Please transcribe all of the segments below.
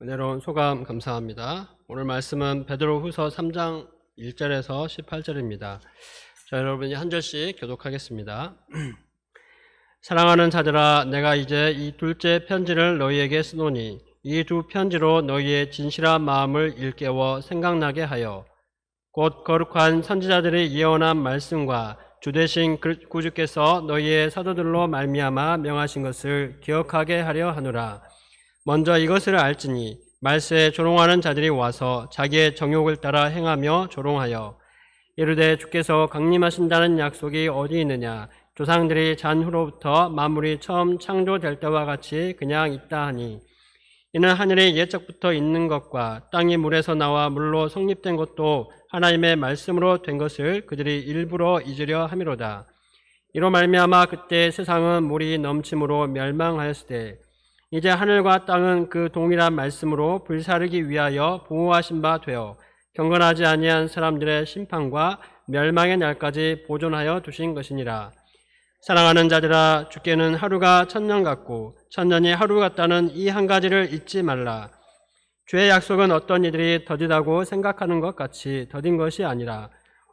은혜로운 소감 감사합니다. 오늘 말씀은 베드로후서 3장 1절에서 18절입니다. 자, 여러분이 한 절씩 교독하겠습니다. 사랑하는 자들아 내가 이제 이 둘째 편지를 너희에게 쓰노니 이 두 편지로 너희의 진실한 마음을 일깨워 생각나게 하여 곧 거룩한 선지자들의 예언한 말씀과 주 대신 그, 구주께서 너희의 사도들로 말미암아 명하신 것을 기억하게 하려 하노라. 먼저 이것을 알지니 말세에 조롱하는 자들이 와서 자기의 정욕을 따라 행하며 조롱하여 이르되 주께서 강림하신다는 약속이 어디 있느냐 조상들이 잔 후로부터 만물이 처음 창조될 때와 같이 그냥 있다 하니 이는 하늘의 예적부터 있는 것과 땅이 물에서 나와 물로 성립된 것도 하나님의 말씀으로 된 것을 그들이 일부러 잊으려 함이로다. 이로 말미암아 그때 세상은 물이 넘침으로 멸망하였을 때 이제 하늘과 땅은 그 동일한 말씀으로 불사르기 위하여 보호하신 바 되어 경건하지 아니한 사람들의 심판과 멸망의 날까지 보존하여 두신 것이니라. 사랑하는 자들아 주께는 하루가 천년 같고 천년이 하루 같다는 이 한 가지를 잊지 말라. 주의 약속은 어떤 이들이 더디다고 생각하는 것 같이 더딘 것이 아니라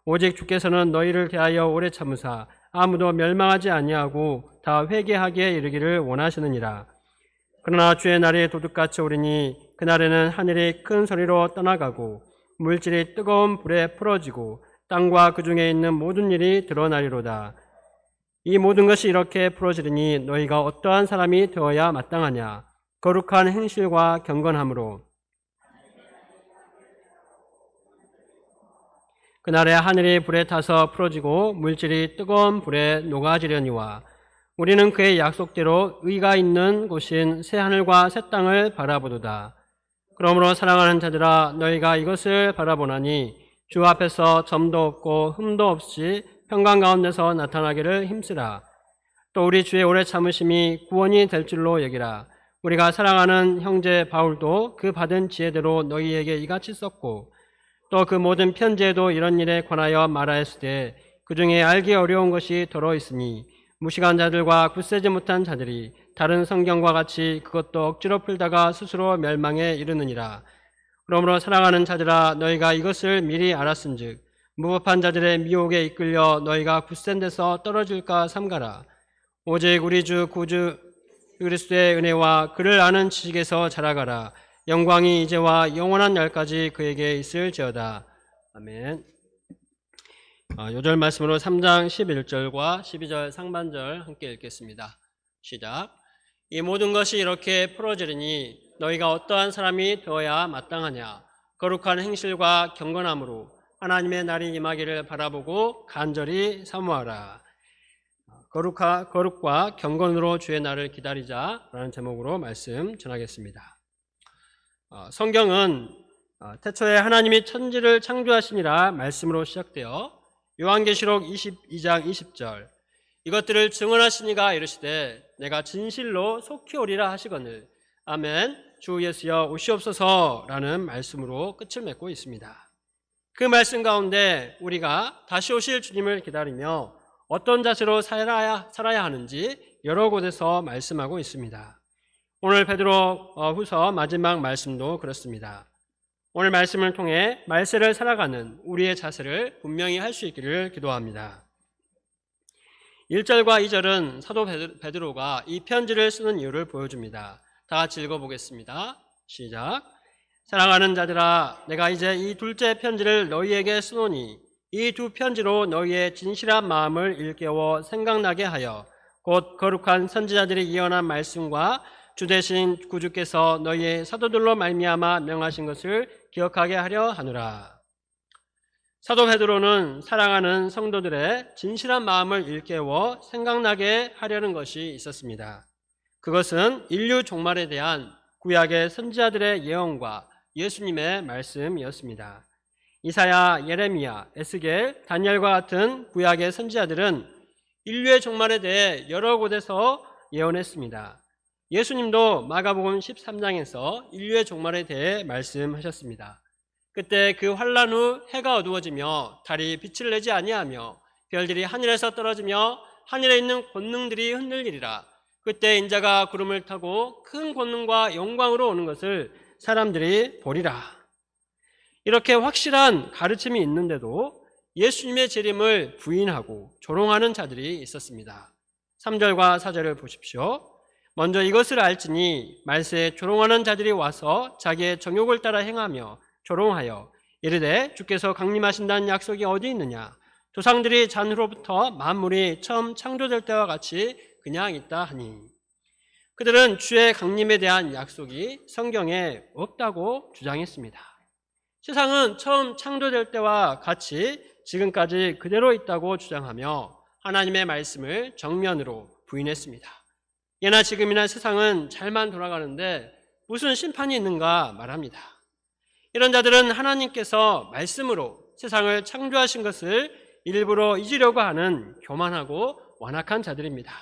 오직 주께서는 너희를 대하여 오래 참으사 아무도 멸망하지 아니하고 다 회개하기에 이르기를 원하시느니라. 그러나 주의 날이 도둑같이 오리니 그날에는 하늘이 큰 소리로 떠나가고 물질이 뜨거운 불에 풀어지고 땅과 그 중에 있는 모든 일이 드러나리로다. 이 모든 것이 이렇게 풀어지리니 너희가 어떠한 사람이 되어야 마땅하냐. 거룩한 행실과 경건함으로. 그날에 하늘이 불에 타서 풀어지고 물질이 뜨거운 불에 녹아지려니와 우리는 그의 약속대로 의가 있는 곳인 새하늘과 새 땅을 바라보도다. 그러므로 사랑하는 자들아 너희가 이것을 바라보나니 주 앞에서 점도 없고 흠도 없이 평강 가운데서 나타나기를 힘쓰라. 또 우리 주의 오래 참으심이 구원이 될 줄로 여기라. 우리가 사랑하는 형제 바울도 그 받은 지혜대로 너희에게 이같이 썼고 또 그 모든 편지에도 이런 일에 관하여 말하였을 때그 중에 알기 어려운 것이 더러 있으니 무식한 자들과 굳세지 못한 자들이 다른 성경과 같이 그것도 억지로 풀다가 스스로 멸망에 이르느니라. 그러므로 사랑하는 자들아 너희가 이것을 미리 알았은즉 무법한 자들의 미혹에 이끌려 너희가 굳센 데서 떨어질까 삼가라. 오직 우리 주 구주 그리스도의 은혜와 그를 아는 지식에서 자라가라. 영광이 이제와 영원한 날까지 그에게 있을지어다. 아멘. 아, 요절 말씀으로 3장 11절과 12절 상반절 함께 읽겠습니다. 시작. 이 모든 것이 이렇게 풀어지리니 너희가 어떠한 사람이 되어야 마땅하냐. 거룩한 행실과 경건함으로 하나님의 날이 임하기를 바라보고 간절히 사모하라. 거룩하, 거룩과 경건으로 주의 날을 기다리자라는 제목으로 말씀 전하겠습니다. 어, 성경은 어, 태초에 하나님이 천지를 창조하시니라 말씀으로 시작되어 요한계시록 22장 20절 이것들을 증언하시니가 이르시되 내가 진실로 속히 오리라 하시거늘 아멘 주 예수여 오시옵소서라는 말씀으로 끝을 맺고 있습니다. 그 말씀 가운데 우리가 다시 오실 주님을 기다리며 어떤 자세로 살아야, 살아야 하는지 여러 곳에서 말씀하고 있습니다. 오늘 베드로 후서 마지막 말씀도 그렇습니다. 오늘 말씀을 통해 말세를 살아가는 우리의 자세를 분명히 할 수 있기를 기도합니다. 1절과 2절은 사도 베드로가 이 편지를 쓰는 이유를 보여줍니다. 다 같이 읽어보겠습니다. 시작. 사랑하는 자들아, 내가 이제 이 둘째 편지를 너희에게 쓰노니 이 두 편지로 너희의 진실한 마음을 일깨워 생각나게 하여 곧 거룩한 선지자들이 예언한 말씀과 주 대신 구주께서 너희의 사도들로 말미암아 명하신 것을 기억하게 하려 하노라. 사도 베드로는 사랑하는 성도들의 진실한 마음을 일깨워 생각나게 하려는 것이 있었습니다. 그것은 인류 종말에 대한 구약의 선지자들의 예언과 예수님의 말씀이었습니다. 이사야, 예레미야, 에스겔, 다니엘과 같은 구약의 선지자들은 인류의 종말에 대해 여러 곳에서 예언했습니다. 예수님도 마가복음 13장에서 인류의 종말에 대해 말씀하셨습니다. 그때 그 환란 후 해가 어두워지며 달이 빛을 내지 아니하며 별들이 하늘에서 떨어지며 하늘에 있는 권능들이 흔들리리라. 그때 인자가 구름을 타고 큰 권능과 영광으로 오는 것을 사람들이 보리라. 이렇게 확실한 가르침이 있는데도 예수님의 재림을 부인하고 조롱하는 자들이 있었습니다. 3절과 4절을 보십시오. 먼저 이것을 알지니 말세에 조롱하는 자들이 와서 자기의 정욕을 따라 행하며 조롱하여 이르되 주께서 강림하신다는 약속이 어디 있느냐 조상들이 잔후로부터 만물이 처음 창조될 때와 같이 그냥 있다 하니 그들은 주의 강림에 대한 약속이 성경에 없다고 주장했습니다. 세상은 처음 창조될 때와 같이 지금까지 그대로 있다고 주장하며 하나님의 말씀을 정면으로 부인했습니다. 예나 지금이나 세상은 잘만 돌아가는데 무슨 심판이 있는가 말합니다. 이런 자들은 하나님께서 말씀으로 세상을 창조하신 것을 일부러 잊으려고 하는 교만하고 완악한 자들입니다.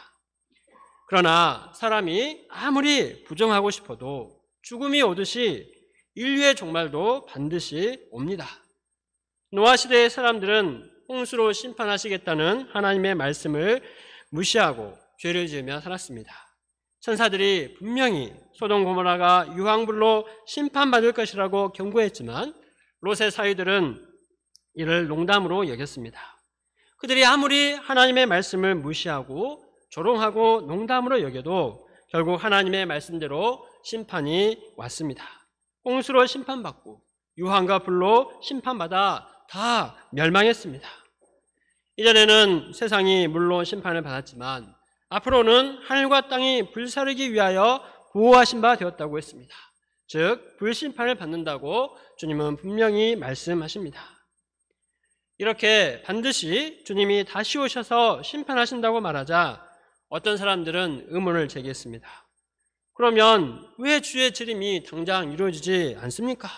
그러나 사람이 아무리 부정하고 싶어도 죽음이 오듯이 인류의 종말도 반드시 옵니다. 노아 시대의 사람들은 홍수로 심판하시겠다는 하나님의 말씀을 무시하고 죄를 지으며 살았습니다. 천사들이 분명히 소동 고모라가 유황불로 심판받을 것이라고 경고했지만 롯의 사위들은 이를 농담으로 여겼습니다. 그들이 아무리 하나님의 말씀을 무시하고 조롱하고 농담으로 여겨도 결국 하나님의 말씀대로 심판이 왔습니다. 꽁수로 심판받고 유황과 불로 심판받아 다 멸망했습니다. 이전에는 세상이 물론 심판을 받았지만 앞으로는 하늘과 땅이 불사르기 위하여 보호하신 바 되었다고 했습니다. 즉, 불심판을 받는다고 주님은 분명히 말씀하십니다. 이렇게 반드시 주님이 다시 오셔서 심판하신다고 말하자 어떤 사람들은 의문을 제기했습니다. 그러면 왜 주의 재림이 당장 이루어지지 않습니까?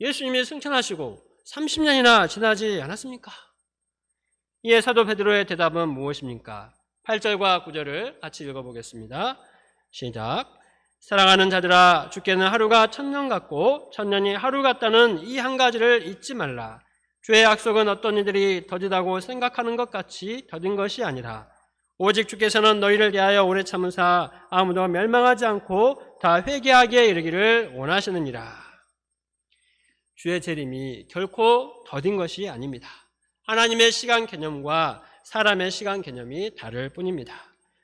예수님이 승천하시고 30년이나 지나지 않았습니까? 이에 사도 베드로의 대답은 무엇입니까? 8절과 9절을 같이 읽어보겠습니다. 시작. 사랑하는 자들아, 주께는 하루가 천년 같고 천년이 하루 같다는 이 한 가지를 잊지 말라. 주의 약속은 어떤 이들이 더디다고 생각하는 것 같이 더딘 것이 아니라 오직 주께서는 너희를 대하여 오래 참으사 아무도 멸망하지 않고 다 회개하게 이르기를 원하시느니라. 주의 재림이 결코 더딘 것이 아닙니다. 하나님의 시간 개념과 사람의 시간 개념이 다를 뿐입니다.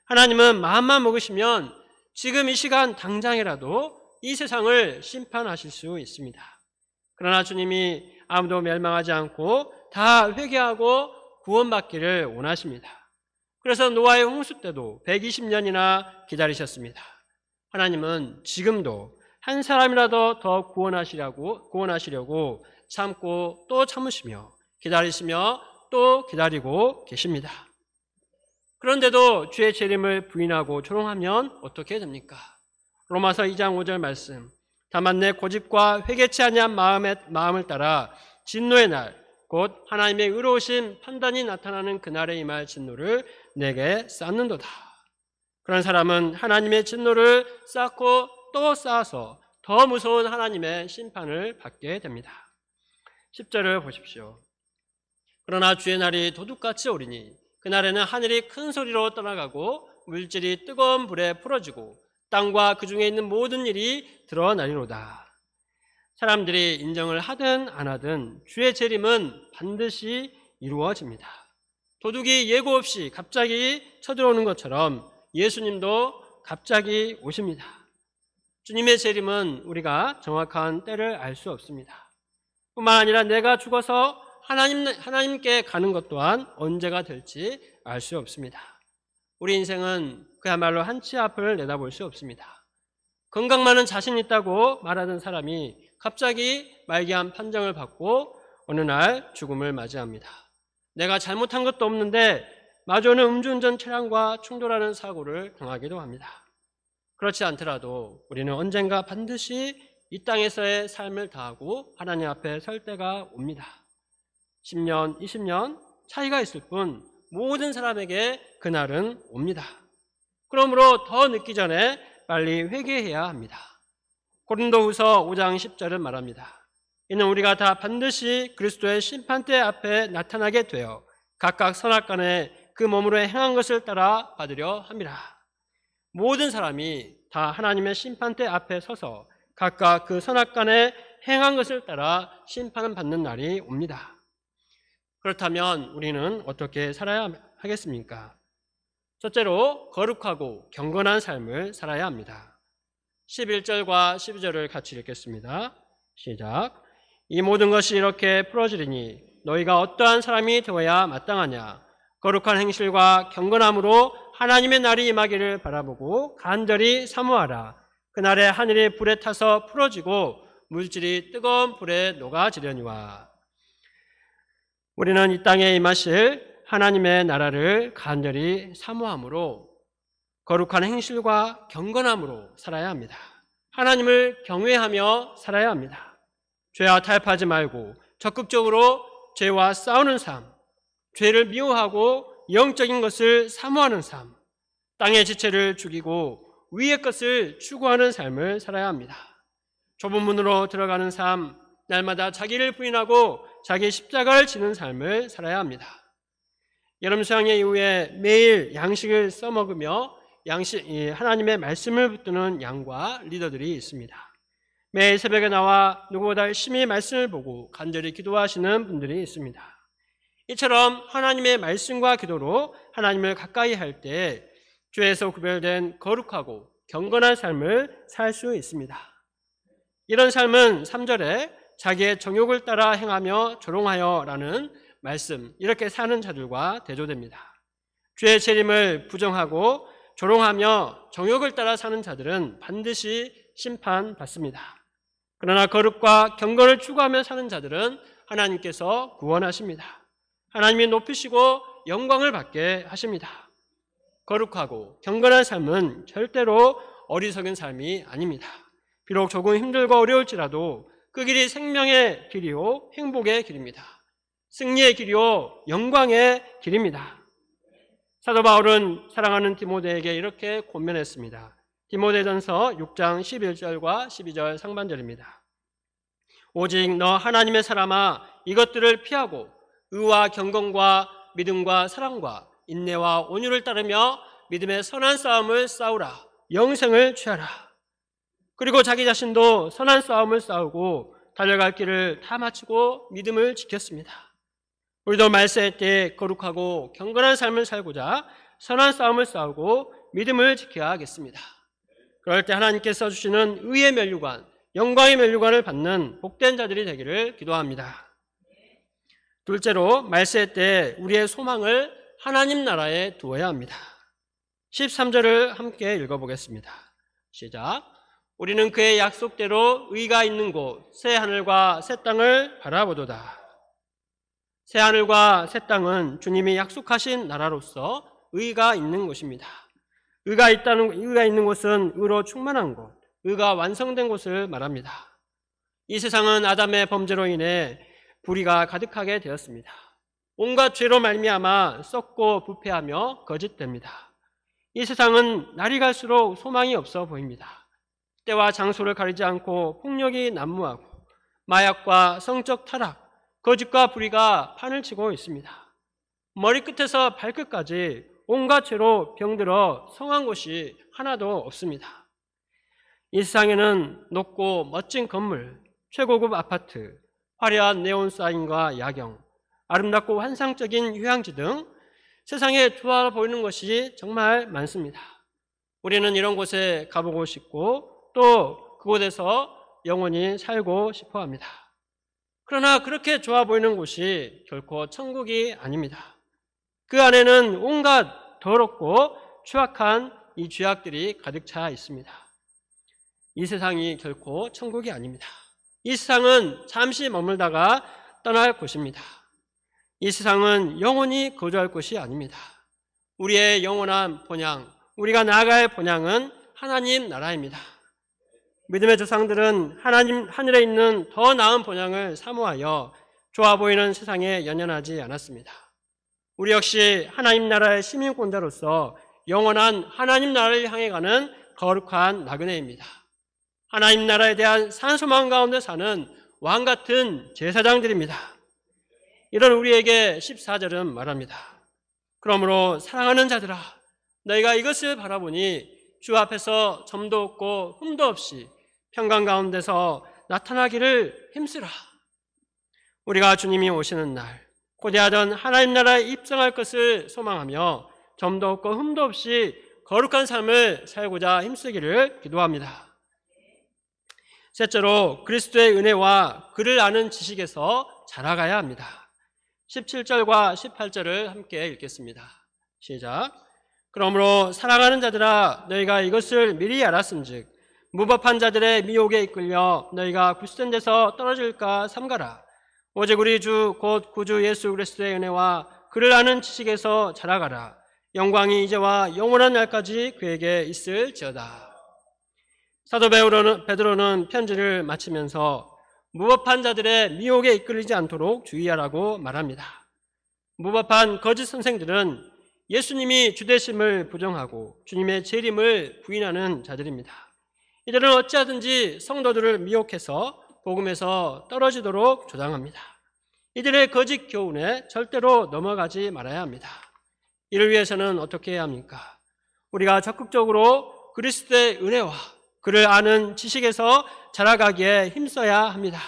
하나님은 마음만 먹으시면 지금 이 시간 당장이라도 이 세상을 심판하실 수 있습니다. 그러나 주님이 아무도 멸망하지 않고 다 회개하고 구원받기를 원하십니다. 그래서 노아의 홍수 때도 120년이나 기다리셨습니다. 하나님은 지금도 한 사람이라도 더 구원하시려고, 구원하시려고 참고 또 참으시며 기다리시며 또 기다리고 계십니다. 그런데도 주의 재림을 부인하고 조롱하면 어떻게 됩니까? 로마서 2장 5절 말씀. 다만 내 고집과 회개치 않니한 마음의 마음을 따라 진노의 날, 곧 하나님의 의로우신 판단이 나타나는 그날에 임할 진노를 내게 쌓는도다. 그런 사람은 하나님의 진노를 쌓고 또 쌓아서 더 무서운 하나님의 심판을 받게 됩니다. 10절을 보십시오. 그러나 주의 날이 도둑같이 오리니 그날에는 하늘이 큰 소리로 떠나가고 물질이 뜨거운 불에 풀어지고 땅과 그 중에 있는 모든 일이 드러나리로다. 사람들이 인정을 하든 안 하든 주의 재림은 반드시 이루어집니다. 도둑이 예고 없이 갑자기 쳐들어오는 것처럼 예수님도 갑자기 오십니다. 주님의 재림은 우리가 정확한 때를 알 수 없습니다. 뿐만 아니라 내가 죽어서 하나님, 하나님께 가는 것 또한 언제가 될지 알 수 없습니다. 우리 인생은 그야말로 한 치 앞을 내다볼 수 없습니다. 건강만은 자신 있다고 말하던 사람이 갑자기 말기암 판정을 받고 어느 날 죽음을 맞이합니다. 내가 잘못한 것도 없는데 마저는 음주운전 차량과 충돌하는 사고를 당하기도 합니다. 그렇지 않더라도 우리는 언젠가 반드시 이 땅에서의 삶을 다하고 하나님 앞에 설 때가 옵니다. 10년, 20년 차이가 있을 뿐 모든 사람에게 그날은 옵니다. 그러므로 더 늦기 전에 빨리 회개해야 합니다. 고린도후서 5장 10절은 말합니다. 이는 우리가 다 반드시 그리스도의 심판대 앞에 나타나게 되어 각각 선악간에 그 몸으로 행한 것을 따라 받으려 합니다. 모든 사람이 다 하나님의 심판대 앞에 서서 각각 그 선악간에 행한 것을 따라 심판을 받는 날이 옵니다. 그렇다면 우리는 어떻게 살아야 하겠습니까? 첫째로 거룩하고 경건한 삶을 살아야 합니다. 11절과 12절을 같이 읽겠습니다. 시작. 이 모든 것이 이렇게 풀어지리니 너희가 어떠한 사람이 되어야 마땅하냐. 거룩한 행실과 경건함으로 하나님의 날이 임하기를 바라보고 간절히 사모하라. 그날에 하늘이 불에 타서 풀어지고 물질이 뜨거운 불에 녹아지려니와 우리는 이 땅에 임하실 하나님의 나라를 간절히 사모함으로 거룩한 행실과 경건함으로 살아야 합니다. 하나님을 경외하며 살아야 합니다. 죄와 타협하지 말고 적극적으로 죄와 싸우는 삶, 죄를 미워하고 영적인 것을 사모하는 삶, 땅의 지체를 죽이고 위의 것을 추구하는 삶을 살아야 합니다. 좁은 문으로 들어가는 삶, 날마다 자기를 부인하고 자기 십자가를 지는 삶을 살아야 합니다. 여름 수양의 이후에 매일 양식을 써먹으며 양식, 하나님의 말씀을 붙드는 양과 리더들이 있습니다. 매일 새벽에 나와 누구보다 열심히 말씀을 보고 간절히 기도하시는 분들이 있습니다. 이처럼 하나님의 말씀과 기도로 하나님을 가까이 할때 죄에서 구별된 거룩하고 경건한 삶을 살 수 있습니다. 이런 삶은 3절에 자기의 정욕을 따라 행하며 조롱하여라는 말씀 이렇게 사는 자들과 대조됩니다. 죄의 재림을 부정하고 조롱하며 정욕을 따라 사는 자들은 반드시 심판받습니다. 그러나 거룩과 경건을 추구하며 사는 자들은 하나님께서 구원하십니다. 하나님이 높이시고 영광을 받게 하십니다. 거룩하고 경건한 삶은 절대로 어리석은 삶이 아닙니다. 비록 조금 힘들고 어려울지라도 그 길이 생명의 길이요, 행복의 길입니다. 승리의 길이요, 영광의 길입니다. 사도 바울은 사랑하는 디모데에게 이렇게 권면했습니다. 디모데전서 6장 11절과 12절 상반절입니다. 오직 너 하나님의 사람아 이것들을 피하고 의와 경건과 믿음과 사랑과 인내와 온유를 따르며 믿음의 선한 싸움을 싸우라 영생을 취하라 그리고 자기 자신도 선한 싸움을 싸우고 달려갈 길을 다 마치고 믿음을 지켰습니다. 우리도 말세 때 거룩하고 경건한 삶을 살고자 선한 싸움을 싸우고 믿음을 지켜야 하겠습니다. 그럴 때 하나님께서 주시는 의의 면류관, 영광의 면류관을 받는 복된 자들이 되기를 기도합니다. 둘째로 말세 때 우리의 소망을 하나님 나라에 두어야 합니다. 13절을 함께 읽어보겠습니다. 시작. 우리는 그의 약속대로 의가 있는 곳, 새 하늘과 새 땅을 바라보도다. 새 하늘과 새 땅은 주님이 약속하신 나라로서 의가 있는 곳입니다. 의가 있다는 의가 있는 곳은 의로 충만한 곳, 의가 완성된 곳을 말합니다. 이 세상은 아담의 범죄로 인해 불의가 가득하게 되었습니다. 온갖 죄로 말미암아 썩고 부패하며 거짓됩니다. 이 세상은 날이 갈수록 소망이 없어 보입니다. 때와 장소를 가리지 않고 폭력이 난무하고 마약과 성적 타락, 거짓과 불의가 판을 치고 있습니다. 머리끝에서 발끝까지 온갖 죄로 병들어 성한 곳이 하나도 없습니다. 이 세상에는 높고 멋진 건물, 최고급 아파트, 화려한 네온 사인과 야경, 아름답고 환상적인 휴양지 등 세상에 좋아 보이는 것이 정말 많습니다. 우리는 이런 곳에 가보고 싶고 또 그곳에서 영원히 살고 싶어 합니다. 그러나 그렇게 좋아 보이는 곳이 결코 천국이 아닙니다. 그 안에는 온갖 더럽고 추악한 이 죄악들이 가득 차 있습니다. 이 세상이 결코 천국이 아닙니다. 이 세상은 잠시 머물다가 떠날 곳입니다. 이 세상은 영원히 거주할 곳이 아닙니다. 우리의 영원한 본향, 우리가 나아갈 본향은 하나님 나라입니다. 믿음의 조상들은 하나님 하늘에 있는 더 나은 본향을 사모하여 좋아 보이는 세상에 연연하지 않았습니다. 우리 역시 하나님 나라의 시민권자로서 영원한 하나님 나라를 향해 가는 거룩한 나그네입니다. 하나님 나라에 대한 산소망 가운데 사는 왕 같은 제사장들입니다. 이런 우리에게 14절은 말합니다. 그러므로 사랑하는 자들아, 너희가 이것을 바라보니 주 앞에서 점도 없고 흠도 없이 평강 가운데서 나타나기를 힘쓰라. 우리가 주님이 오시는 날, 고대하던 하나님 나라에 입성할 것을 소망하며 점도 없고 흠도 없이 거룩한 삶을 살고자 힘쓰기를 기도합니다. 셋째로 그리스도의 은혜와 그를 아는 지식에서 자라가야 합니다. 17절과 18절을 함께 읽겠습니다. 시작. 그러므로 사랑하는 자들아 너희가 이것을 미리 알았음즉 무법한 자들의 미혹에 이끌려 너희가 구스센 데서 떨어질까 삼가라. 오직 우리 주 곧 구주 예수 그리스도의 은혜와 그를 아는 지식에서 자라가라. 영광이 이제와 영원한 날까지 그에게 있을지어다. 사도 베드로는, 베드로는 편지를 마치면서 무법한 자들의 미혹에 이끌리지 않도록 주의하라고 말합니다. 무법한 거짓 선생들은 예수님이 주대심을 부정하고 주님의 재림을 부인하는 자들입니다. 이들은 어찌하든지 성도들을 미혹해서 복음에서 떨어지도록 조장합니다. 이들의 거짓 교훈에 절대로 넘어가지 말아야 합니다. 이를 위해서는 어떻게 해야 합니까? 우리가 적극적으로 그리스도의 은혜와 그를 아는 지식에서 자라가기에 힘써야 합니다.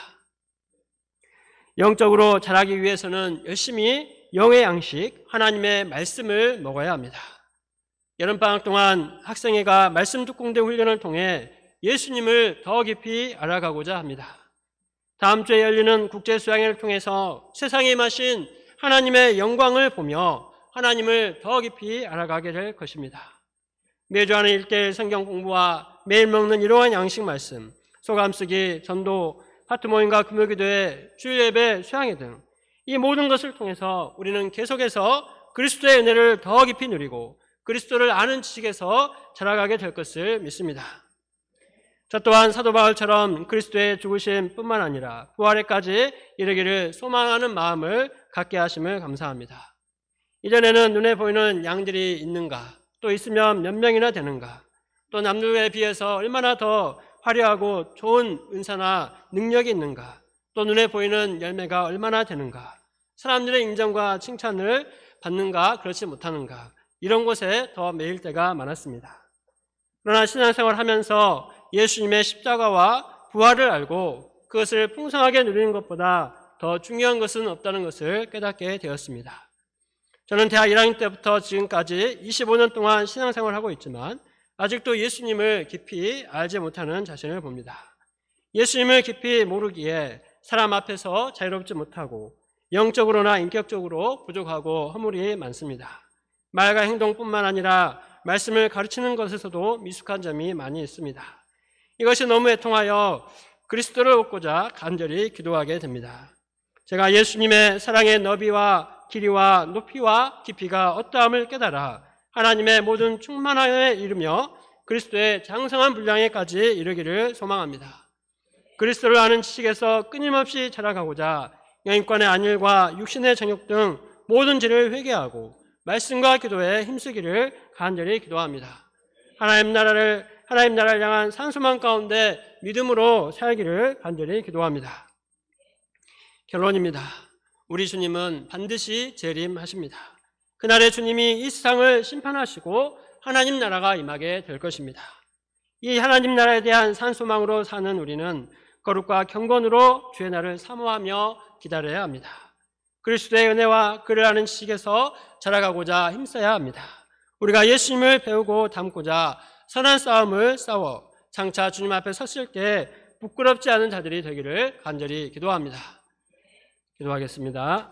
영적으로 자라기 위해서는 열심히 영의 양식, 하나님의 말씀을 먹어야 합니다. 여름방학 동안 학생회가 말씀 특공대 훈련을 통해 예수님을 더 깊이 알아가고자 합니다. 다음 주에 열리는 국제 수양회를 통해서 세상에 마신 하나님의 영광을 보며 하나님을 더 깊이 알아가게 될 것입니다. 매주 하는 일대일 성경 공부와 매일 먹는 이러한 양식 말씀, 소감 쓰기, 전도, 파트 모임과 금요 기도회, 주일 예배, 수양회 등 이 모든 것을 통해서 우리는 계속해서 그리스도의 은혜를 더 깊이 누리고 그리스도를 아는 지식에서 자라가게 될 것을 믿습니다. 저 또한 사도 바울처럼 그리스도의 죽으심뿐만 아니라 부활에까지 이르기를 소망하는 마음을 갖게 하심을 감사합니다. 이전에는 눈에 보이는 양들이 있는가, 또 있으면 몇 명이나 되는가, 또 남들에 비해서 얼마나 더 화려하고 좋은 은사나 능력이 있는가, 또 눈에 보이는 열매가 얼마나 되는가, 사람들의 인정과 칭찬을 받는가, 그렇지 못하는가, 이런 곳에 더 매일 때가 많았습니다. 그러나 신앙생활 하면서 예수님의 십자가와 부활을 알고 그것을 풍성하게 누리는 것보다 더 중요한 것은 없다는 것을 깨닫게 되었습니다. 저는 대학 1학년 때부터 지금까지 25년 동안 신앙생활을 하고 있지만 아직도 예수님을 깊이 알지 못하는 자신을 봅니다. 예수님을 깊이 모르기에 사람 앞에서 자유롭지 못하고 영적으로나 인격적으로 부족하고 허물이 많습니다. 말과 행동뿐만 아니라 말씀을 가르치는 것에서도 미숙한 점이 많이 있습니다. 이것이 너무 애통하여 그리스도를 얻고자 간절히 기도하게 됩니다. 제가 예수님의 사랑의 너비와 길이와 높이와 깊이가 어떠함을 깨달아 하나님의 모든 충만하여에 이르며 그리스도의 장성한 분량에까지 이르기를 소망합니다. 그리스도를 아는 지식에서 끊임없이 자라가고자 영인권의 안일과 육신의 정욕 등 모든 죄를 회개하고 말씀과 기도에 힘쓰기를 간절히 기도합니다. 하나님 나라를 하나님 나라를 향한 상수만 가운데 믿음으로 살기를 간절히 기도합니다. 결론입니다. 우리 주님은 반드시 재림하십니다. 그날에 주님이 이 세상을 심판하시고 하나님 나라가 임하게 될 것입니다. 이 하나님 나라에 대한 산소망으로 사는 우리는 거룩과 경건으로 주의 날을 사모하며 기다려야 합니다. 그리스도의 은혜와 그를 아는 지식에서 자라가고자 힘써야 합니다. 우리가 예수님을 배우고 닮고자 선한 싸움을 싸워 장차 주님 앞에 섰을 때 부끄럽지 않은 자들이 되기를 간절히 기도합니다. 기도하겠습니다.